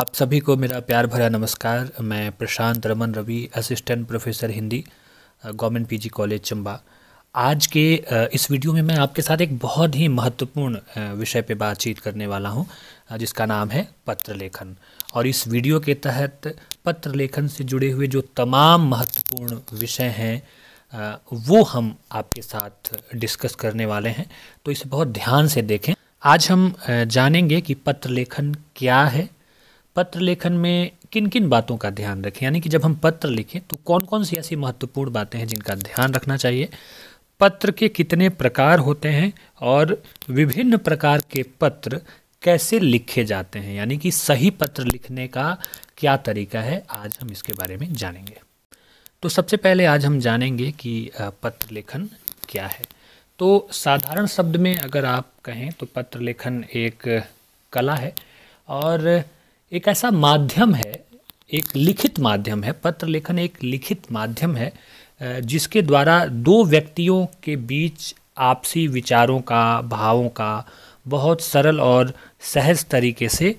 आप सभी को मेरा प्यार भरा नमस्कार मैं Prashant Raman Ravi assistant professor Hindi government PG college Chamba आज के इस वीडियो में मैं आपके साथ एक बहुत ही महत्वपूर्ण विषय पर बातचीत करने वाला हूं जिसका नाम है पत्र लेखन और इस वीडियो के तहत पत्र लेखन से जुड़े हुए जो तमाम महत्वपूर्ण विषय हैं वो हम आपके साथ डिस्कस करने वाले हैं तो इसे बहुत ध्यान से देखें आज हम जानेंगे कि पत्र लेखन क्या है पत्र लेखन में किन किन बातों का ध्यान रखें यानी कि जब हम पत्र लिखें तो कौन कौन सी ऐसी महत्वपूर्ण बातें हैं जिनका ध्यान रखना चाहिए पत्र के कितने प्रकार होते हैं और विभिन्न प्रकार के पत्र कैसे लिखे जाते हैं यानी कि सही पत्र लिखने का क्या तरीका है आज हम इसके बारे में जानेंगे तो सबसे पहले आज हम जानेंगे कि पत्र लेखन क्या है तो साधारण शब्द में अगर आप कहें तो पत्र लेखन एक कला है और एक ऐसा माध्यम है एक लिखित माध्यम है पत्र लेखन एक लिखित माध्यम है जिसके द्वारा दो व्यक्तियों के बीच आपसी विचारों का भावों का बहुत सरल और सहज तरीके से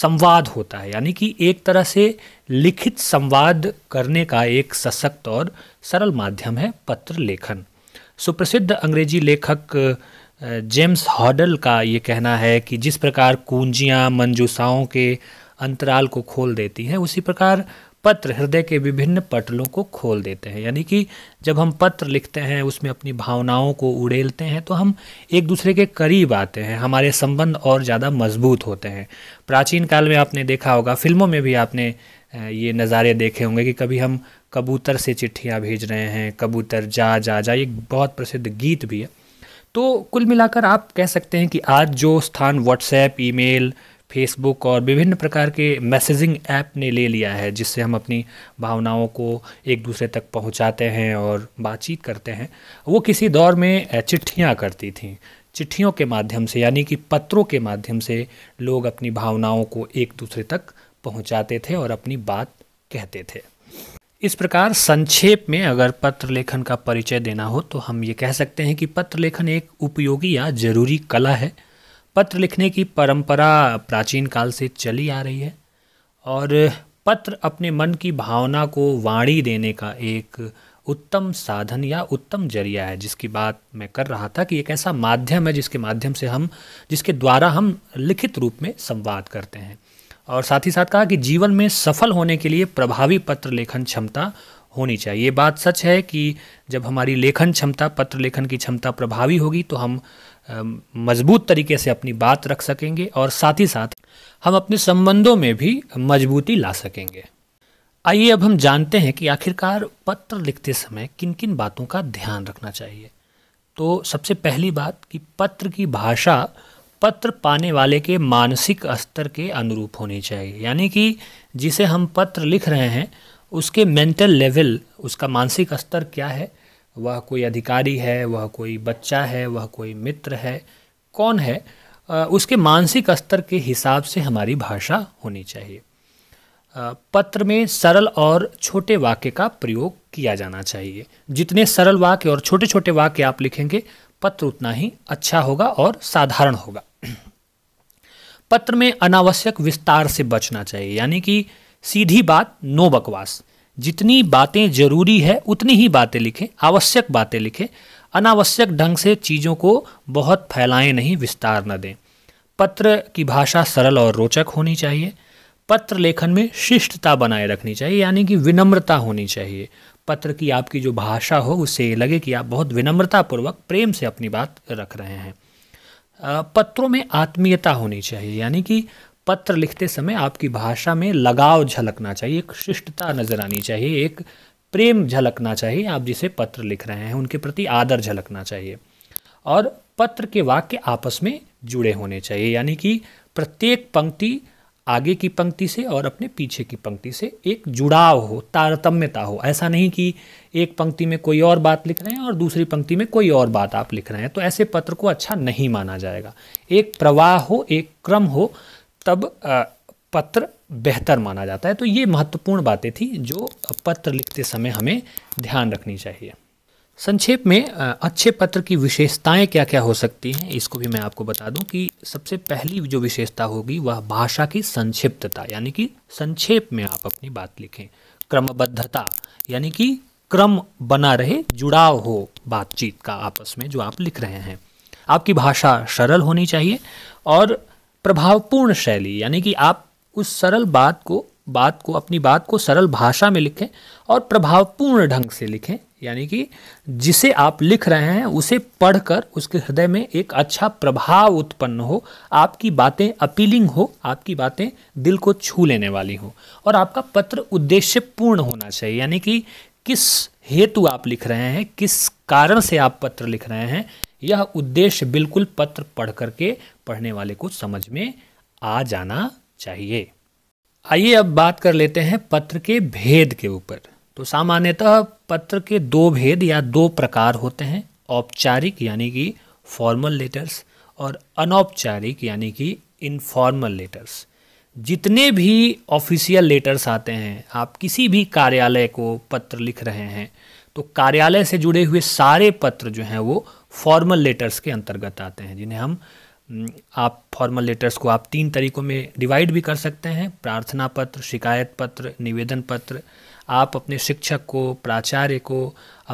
संवाद होता है यानी कि एक तरह से लिखित संवाद करने का एक सशक्त और सरल माध्यम है पत्र लेखन सुप्रसिद्ध अंग्रेजी लेखक जेम्स हॉडल का ये कहना है कि जिस प्रकार कुंजियाँ मंजूसाओं के अंतराल को खोल देती हैं उसी प्रकार पत्र हृदय के विभिन्न पटलों को खोल देते हैं यानी कि जब हम पत्र लिखते हैं उसमें अपनी भावनाओं को उड़ेलते हैं तो हम एक दूसरे के करीब आते हैं हमारे संबंध और ज़्यादा मजबूत होते हैं प्राचीन काल में आपने देखा होगा फिल्मों में भी आपने ये नज़ारे देखे होंगे कि कभी हम कबूतर से चिट्ठियाँ भेज रहे हैं कबूतर जा जा जा एक बहुत प्रसिद्ध गीत भी है तो कुल मिलाकर आप कह सकते हैं कि आज जो स्थान व्हाट्सएप ईमेल फेसबुक और विभिन्न प्रकार के मैसेजिंग ऐप ने ले लिया है जिससे हम अपनी भावनाओं को एक दूसरे तक पहुंचाते हैं और बातचीत करते हैं वो किसी दौर में चिट्ठियां करती थीं चिट्ठियों के माध्यम से यानी कि पत्रों के माध्यम से लोग अपनी भावनाओं को एक दूसरे तक पहुंचाते थे और अपनी बात कहते थे इस प्रकार संक्षेप में अगर पत्र लेखन का परिचय देना हो तो हम ये कह सकते हैं कि पत्र लेखन एक उपयोगी या जरूरी कला है पत्र लिखने की परंपरा प्राचीन काल से चली आ रही है और पत्र अपने मन की भावना को वाणी देने का एक उत्तम साधन या उत्तम जरिया है जिसकी बात मैं कर रहा था कि एक ऐसा माध्यम है जिसके माध्यम से हम जिसके द्वारा हम लिखित रूप में संवाद करते हैं और साथ ही साथ कहा कि जीवन में सफल होने के लिए प्रभावी पत्र लेखन क्षमता होनी चाहिए ये बात सच है कि जब हमारी लेखन क्षमता पत्र लेखन की क्षमता प्रभावी होगी तो हम मजबूत तरीके से अपनी बात रख सकेंगे और साथ ही साथ हम अपने संबंधों में भी मजबूती ला सकेंगे आइए अब हम जानते हैं कि आखिरकार पत्र लिखते समय किन किन बातों का ध्यान रखना चाहिए तो सबसे पहली बात कि पत्र की भाषा पत्र पाने वाले के मानसिक स्तर के अनुरूप होनी चाहिए यानी कि जिसे हम पत्र लिख रहे हैं उसके मेंटल लेवल उसका मानसिक स्तर क्या है वह कोई अधिकारी है वह कोई बच्चा है वह कोई मित्र है कौन है उसके मानसिक स्तर के हिसाब से हमारी भाषा होनी चाहिए पत्र में सरल और छोटे वाक्य का प्रयोग किया जाना चाहिए जितने सरल वाक्य और छोटे छोटे वाक्य आप लिखेंगे पत्र उतना ही अच्छा होगा और साधारण होगा पत्र में अनावश्यक विस्तार से बचना चाहिए यानी कि सीधी बात नो बकवास जितनी बातें जरूरी है उतनी ही बातें लिखें आवश्यक बातें लिखें अनावश्यक ढंग से चीज़ों को बहुत फैलाएं नहीं विस्तार न दें पत्र की भाषा सरल और रोचक होनी चाहिए पत्र लेखन में शिष्टता बनाए रखनी चाहिए यानी कि विनम्रता होनी चाहिए पत्र की आपकी जो भाषा हो उससे लगे कि आप बहुत विनम्रतापूर्वक प्रेम से अपनी बात रख रहे हैं पत्रों में आत्मीयता होनी चाहिए यानी कि पत्र लिखते समय आपकी भाषा में लगाव झलकना चाहिए एक शिष्टता नज़र आनी चाहिए एक प्रेम झलकना चाहिए आप जिसे पत्र लिख रहे हैं उनके प्रति आदर झलकना चाहिए और पत्र के वाक्य आपस में जुड़े होने चाहिए यानी कि प्रत्येक पंक्ति आगे की पंक्ति से और अपने पीछे की पंक्ति से एक जुड़ाव हो तारतम्यता हो ऐसा नहीं कि एक पंक्ति में कोई और बात लिख रहे हैं और दूसरी पंक्ति में कोई और बात आप लिख रहे हैं तो ऐसे पत्र को अच्छा नहीं माना जाएगा एक प्रवाह हो एक क्रम हो तब पत्र बेहतर माना जाता है तो ये महत्वपूर्ण बातें थी जो पत्र लिखते समय हमें ध्यान रखनी चाहिए संक्षेप में अच्छे पत्र की विशेषताएं क्या क्या हो सकती हैं इसको भी मैं आपको बता दूं कि सबसे पहली जो विशेषता होगी वह भाषा की संक्षिप्तता यानी कि संक्षेप में आप अपनी बात लिखें क्रमबद्धता यानी कि क्रम बना रहे जुड़ाव हो बातचीत का आपस में जो आप लिख रहे हैं आपकी भाषा सरल होनी चाहिए और प्रभावपूर्ण शैली यानी कि आप उस सरल बात को बात को अपनी बात को सरल भाषा में लिखें और प्रभावपूर्ण ढंग से लिखें यानी कि जिसे आप लिख रहे हैं उसे पढ़कर उसके हृदय में एक अच्छा प्रभाव उत्पन्न हो आपकी बातें अपीलिंग हो आपकी बातें दिल को छू लेने वाली हो और आपका पत्र उद्देश्यपूर्ण होना चाहिए यानी कि किस हेतु आप लिख रहे हैं किस कारण से आप पत्र लिख रहे हैं यह उद्देश्य बिल्कुल पत्र पढ़ करके पढ़ने वाले को समझ में आ जाना चाहिए आइए अब बात कर लेते हैं पत्र के भेद के ऊपर तो सामान्यतः पत्र के दो भेद या दो प्रकार होते हैं औपचारिक यानी कि फॉर्मल लेटर्स और अनौपचारिक यानी कि इनफॉर्मल लेटर्स जितने भी ऑफिशियल लेटर्स आते हैं आप किसी भी कार्यालय को पत्र लिख रहे हैं तो कार्यालय से जुड़े हुए सारे पत्र जो हैं वो फॉर्मल लेटर्स के अंतर्गत आते हैं जिन्हें हम हम्म, आप फॉर्मल लेटर्स को आप तीन तरीक़ों में डिवाइड भी कर सकते हैं प्रार्थना पत्र शिकायत पत्र निवेदन पत्र आप अपने शिक्षक को प्राचार्य को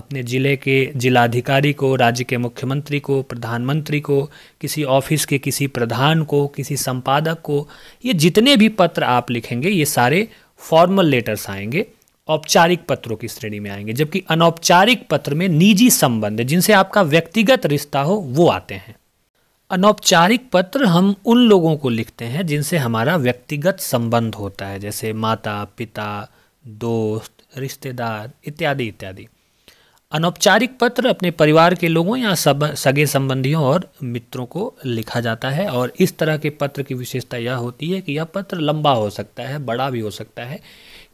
अपने ज़िले के जिलाधिकारी को राज्य के मुख्यमंत्री को प्रधानमंत्री को किसी ऑफिस के किसी प्रधान को किसी संपादक को ये जितने भी पत्र आप लिखेंगे ये सारे फॉर्मल लेटर्स आएंगे औपचारिक पत्रों की श्रेणी में आएंगे जबकि अनौपचारिक पत्र में निजी संबंध जिनसे आपका व्यक्तिगत रिश्ता हो वो आते हैं अनौपचारिक पत्र हम उन लोगों को लिखते हैं जिनसे हमारा व्यक्तिगत संबंध होता है जैसे माता पिता दोस्त रिश्तेदार इत्यादि इत्यादि अनौपचारिक पत्र अपने परिवार के लोगों या सब सगे संबंधियों और मित्रों को लिखा जाता है और इस तरह के पत्र की विशेषता यह होती है कि यह पत्र लंबा हो सकता है बड़ा भी हो सकता है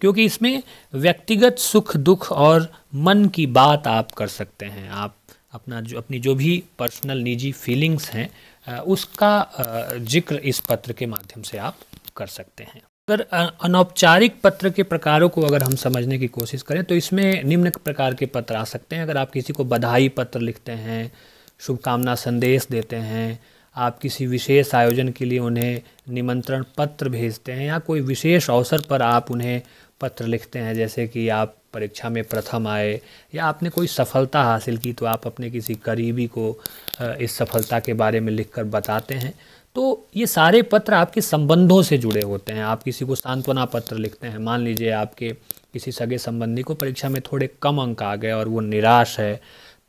क्योंकि इसमें व्यक्तिगत सुख दुख और मन की बात आप कर सकते हैं आप अपना जो अपनी जो भी पर्सनल निजी फीलिंग्स हैं उसका जिक्र इस पत्र के माध्यम से आप कर सकते हैं अगर अनौपचारिक पत्र के प्रकारों को अगर हम समझने की कोशिश करें तो इसमें निम्न प्रकार के पत्र आ सकते हैं अगर आप किसी को बधाई पत्र लिखते हैं शुभकामना संदेश देते हैं आप किसी विशेष आयोजन के लिए उन्हें निमंत्रण पत्र भेजते हैं या कोई विशेष अवसर पर आप उन्हें पत्र लिखते हैं जैसे कि आप परीक्षा में प्रथम आए या आपने कोई सफलता हासिल की तो आप अपने किसी करीबी को इस सफलता के बारे में लिखकर बताते हैं तो ये सारे पत्र आपके संबंधों से जुड़े होते हैं आप किसी को सांत्वना पत्र लिखते हैं मान लीजिए आपके किसी सगे संबंधी को परीक्षा में थोड़े कम अंक आ गए और वो निराश है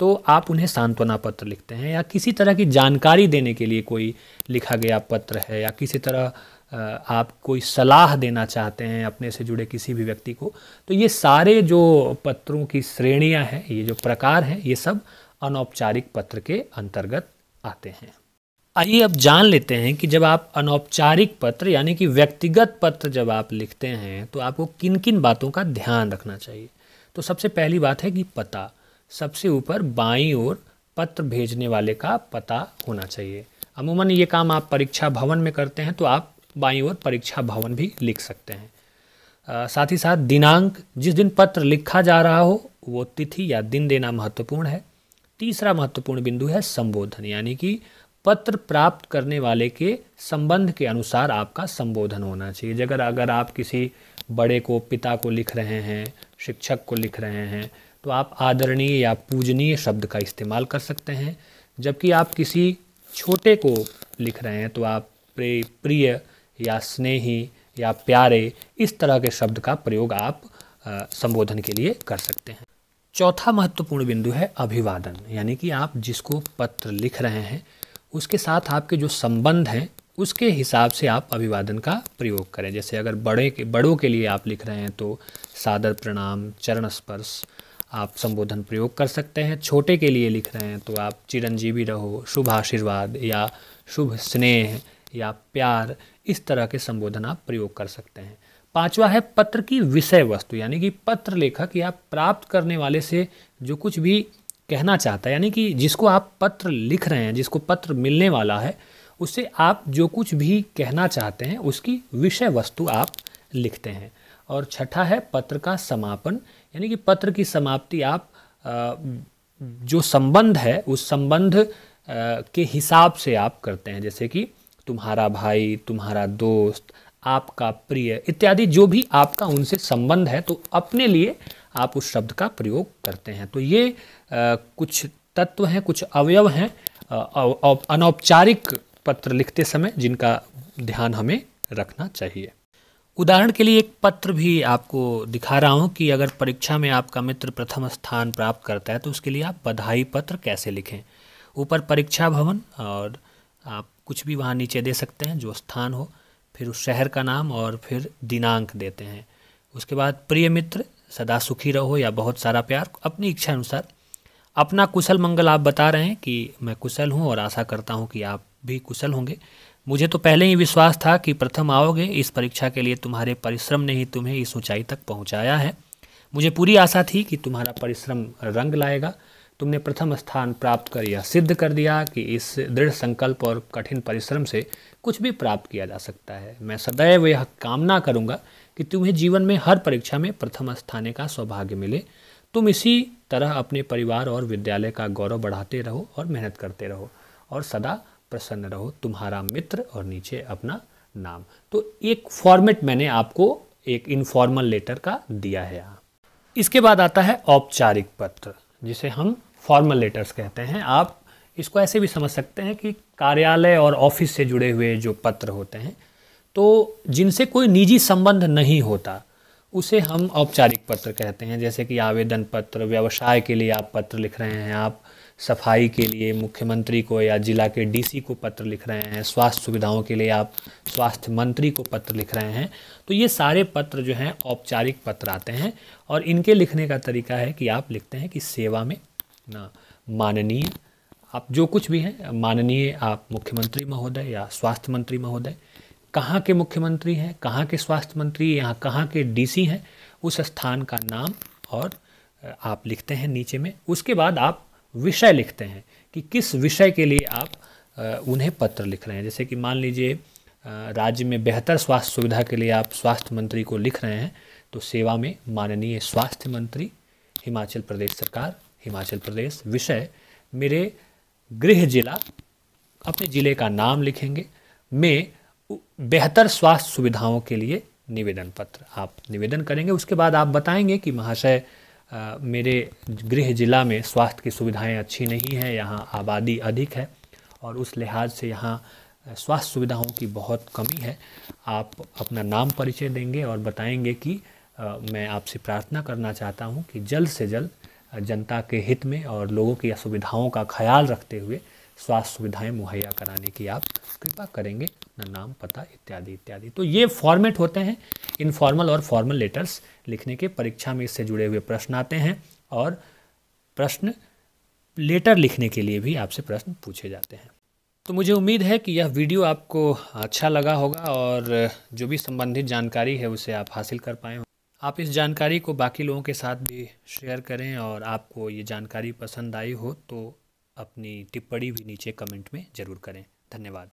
तो आप उन्हें सांत्वना पत्र लिखते हैं या किसी तरह की जानकारी देने के लिए कोई लिखा गया पत्र है या किसी तरह आप कोई सलाह देना चाहते हैं अपने से जुड़े किसी भी व्यक्ति को तो ये सारे जो पत्रों की श्रेणियां हैं ये जो प्रकार हैं ये सब अनौपचारिक पत्र के अंतर्गत आते हैं आइए अब जान लेते हैं कि जब आप अनौपचारिक पत्र यानी कि व्यक्तिगत पत्र जब आप लिखते हैं तो आपको किन किन बातों का ध्यान रखना चाहिए तो सबसे पहली बात है कि पता सबसे ऊपर बाई ओर पत्र भेजने वाले का पता होना चाहिए अमूमन ये काम आप परीक्षा भवन में करते हैं तो आप बाई ओर परीक्षा भवन भी लिख सकते हैं आ, साथ ही साथ दिनांक जिस दिन पत्र लिखा जा रहा हो वो तिथि या दिन देना महत्वपूर्ण है तीसरा महत्वपूर्ण बिंदु है संबोधन यानी कि पत्र प्राप्त करने वाले के संबंध के अनुसार आपका संबोधन होना चाहिए अगर अगर आप किसी बड़े को पिता को लिख रहे हैं शिक्षक को लिख रहे हैं तो आप आदरणीय या पूजनीय शब्द का इस्तेमाल कर सकते हैं जबकि आप किसी छोटे को लिख रहे हैं तो आप प्रे प्रिय या स्नेही या प्यारे इस तरह के शब्द का प्रयोग आप संबोधन के लिए कर सकते हैं चौथा महत्वपूर्ण बिंदु है अभिवादन यानी कि आप जिसको पत्र लिख रहे हैं उसके साथ आपके जो संबंध हैं उसके हिसाब से आप अभिवादन का प्रयोग करें जैसे अगर बड़े के बड़ों के लिए आप लिख रहे हैं तो सादर प्रणाम चरण स्पर्श आप संबोधन प्रयोग कर सकते हैं छोटे के लिए लिख रहे हैं तो आप चिरंजीवी रहो शुभ आशीर्वाद या शुभ स्नेह या प्यार इस तरह के संबोधन आप प्रयोग कर सकते हैं पांचवा है पत्र की विषय वस्तु यानी कि पत्र लेखक या प्राप्त करने वाले से जो कुछ भी कहना चाहता है यानी कि जिसको आप पत्र लिख रहे हैं जिसको पत्र मिलने वाला है उससे आप जो कुछ भी कहना चाहते हैं उसकी विषय वस्तु आप लिखते हैं और छठा है पत्र का समापन यानी कि पत्र की समाप्ति आप जो संबंध है उस संबंध के हिसाब से आप करते हैं जैसे कि तुम्हारा भाई तुम्हारा दोस्त आपका प्रिय इत्यादि जो भी आपका उनसे संबंध है तो अपने लिए आप उस शब्द का प्रयोग करते हैं तो ये कुछ तत्व हैं कुछ अवयव हैं अनौपचारिक पत्र लिखते समय जिनका ध्यान हमें रखना चाहिए उदाहरण के लिए एक पत्र भी आपको दिखा रहा हूँ कि अगर परीक्षा में आपका मित्र प्रथम स्थान प्राप्त करता है तो उसके लिए आप बधाई पत्र कैसे लिखें ऊपर परीक्षा भवन और आप कुछ भी वहाँ नीचे दे सकते हैं जो स्थान हो फिर उस शहर का नाम और फिर दिनांक देते हैं उसके बाद प्रिय मित्र सदा सुखी रहो या बहुत सारा प्यार अपनी इच्छा अनुसार अपना कुशल मंगल आप बता रहे हैं कि मैं कुशल हूँ और आशा करता हूँ कि आप भी कुशल होंगे मुझे तो पहले ही विश्वास था कि प्रथम आओगे इस परीक्षा के लिए तुम्हारे परिश्रम ने ही तुम्हें इस ऊंचाई तक पहुंचाया है मुझे पूरी आशा थी कि तुम्हारा परिश्रम रंग लाएगा तुमने प्रथम स्थान प्राप्त कर यह सिद्ध कर दिया कि इस दृढ़ संकल्प और कठिन परिश्रम से कुछ भी प्राप्त किया जा सकता है मैं सदैव यह कामना करूँगा कि तुम्हें जीवन में हर परीक्षा में प्रथम स्थाने का सौभाग्य मिले तुम इसी तरह अपने परिवार और विद्यालय का गौरव बढ़ाते रहो और मेहनत करते रहो और सदा प्रसन्न रहो तुम्हारा मित्र और नीचे अपना नाम तो एक फॉर्मेट मैंने आपको एक इनफॉर्मल लेटर का दिया है यहाँ इसके बाद आता है औपचारिक पत्र जिसे हम फॉर्मल लेटर्स कहते हैं आप इसको ऐसे भी समझ सकते हैं कि कार्यालय और ऑफिस से जुड़े हुए जो पत्र होते हैं तो जिनसे कोई निजी संबंध नहीं होता उसे हम औपचारिक पत्र कहते हैं जैसे कि आवेदन पत्र व्यवसाय के लिए आप पत्र लिख रहे हैं आप सफाई के लिए मुख्यमंत्री को या जिला के डीसी को पत्र लिख रहे हैं स्वास्थ्य सुविधाओं के लिए आप स्वास्थ्य मंत्री को पत्र लिख रहे हैं तो ये सारे पत्र जो हैं औपचारिक पत्र आते हैं और इनके लिखने का तरीका है कि आप लिखते हैं कि सेवा में ना माननीय आप जो कुछ भी हैं माननीय आप मुख्यमंत्री महोदय या स्वास्थ्य मंत्री महोदय कहाँ के मुख्यमंत्री हैं कहाँ के स्वास्थ्य मंत्री यहाँ कहाँ के डीसी हैं उस स्थान का नाम और आप लिखते हैं नीचे में उसके बाद आप विषय लिखते हैं कि किस विषय के लिए आप उन्हें पत्र लिख रहे हैं जैसे कि मान लीजिए राज्य में बेहतर स्वास्थ्य सुविधा के लिए आप स्वास्थ्य मंत्री को लिख रहे हैं तो सेवा में माननीय स्वास्थ्य मंत्री हिमाचल प्रदेश सरकार हिमाचल प्रदेश विषय मेरे गृह जिला अपने ज़िले का नाम लिखेंगे मैं बेहतर स्वास्थ्य सुविधाओं के लिए निवेदन पत्र आप निवेदन करेंगे उसके बाद आप बताएंगे कि महाशय मेरे गृह ज़िला में स्वास्थ्य की सुविधाएं अच्छी नहीं हैं यहाँ आबादी अधिक है और उस लिहाज से यहाँ स्वास्थ्य सुविधाओं की बहुत कमी है आप अपना नाम परिचय देंगे और बताएंगे कि मैं आपसे प्रार्थना करना चाहता हूँ कि जल्द से जल्द जनता के हित में और लोगों की असुविधाओं का ख्याल रखते हुए स्वास्थ्य सुविधाएं मुहैया कराने की आप कृपा करेंगे अपना नाम पता इत्यादि इत्यादि तो ये फॉर्मेट होते हैं इनफॉर्मल और फॉर्मल लेटर्स लिखने के परीक्षा में इससे जुड़े हुए प्रश्न आते हैं और प्रश्न लेटर लिखने के लिए भी आपसे प्रश्न पूछे जाते हैं तो मुझे उम्मीद है कि यह वीडियो आपको अच्छा लगा होगा और जो भी संबंधित जानकारी है उसे आप हासिल कर पाए आप इस जानकारी को बाकी लोगों के साथ भी शेयर करें और आपको ये जानकारी पसंद आई हो तो अपनी टिप्पणी भी नीचे कमेंट में ज़रूर करें धन्यवाद